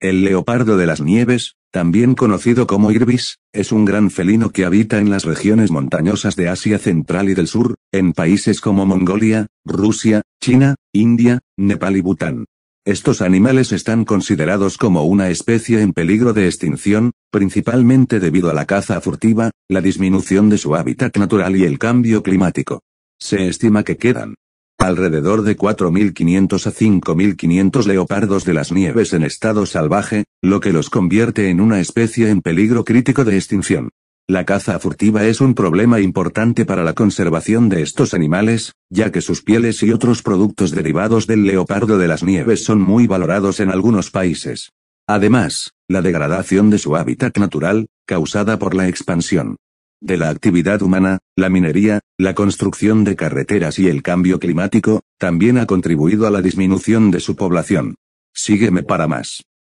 El leopardo de las nieves, también conocido como Irbis, es un gran felino que habita en las regiones montañosas de Asia Central y del Sur, en países como Mongolia, Rusia, China, India, Nepal y Bután. Estos animales están considerados como una especie en peligro de extinción, principalmente debido a la caza furtiva, la disminución de su hábitat natural y el cambio climático. Se estima que quedan Alrededor de 4.500 a 5.500 leopardos de las nieves en estado salvaje, lo que los convierte en una especie en peligro crítico de extinción. La caza furtiva es un problema importante para la conservación de estos animales, ya que sus pieles y otros productos derivados del leopardo de las nieves son muy valorados en algunos países. Además, la degradación de su hábitat natural, causada por la expansión de la actividad humana, la minería, la construcción de carreteras y el cambio climático, también ha contribuido a la disminución de su población. Sígueme para más.